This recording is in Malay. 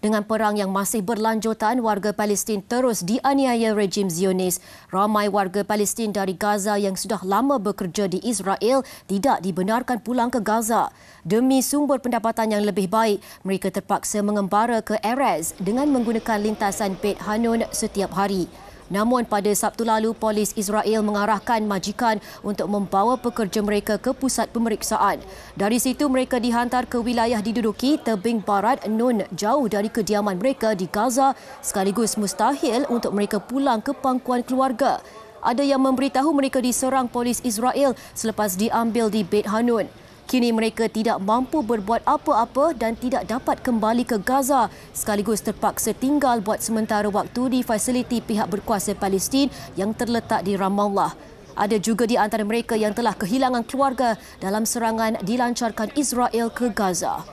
Dengan perang yang masih berlanjutan, warga Palestin terus dianiaya rejim Zionis. Ramai warga Palestin dari Gaza yang sudah lama bekerja di Israel tidak dibenarkan pulang ke Gaza. Demi sumber pendapatan yang lebih baik, mereka terpaksa mengembara ke Erez dengan menggunakan lintasan Beit Hanun setiap hari. Namun pada Sabtu lalu, polis Israel mengarahkan majikan untuk membawa pekerja mereka ke pusat pemeriksaan. Dari situ, mereka dihantar ke wilayah diduduki tebing barat Nun jauh dari kediaman mereka di Gaza sekaligus mustahil untuk mereka pulang ke pangkuan keluarga. Ada yang memberitahu mereka diserang polis Israel selepas diambil di Beit Hanun. Kini mereka tidak mampu berbuat apa-apa dan tidak dapat kembali ke Gaza sekaligus terpaksa tinggal buat sementara waktu di fasiliti pihak berkuasa Palestin yang terletak di Ramallah. Ada juga di antara mereka yang telah kehilangan keluarga dalam serangan dilancarkan Israel ke Gaza.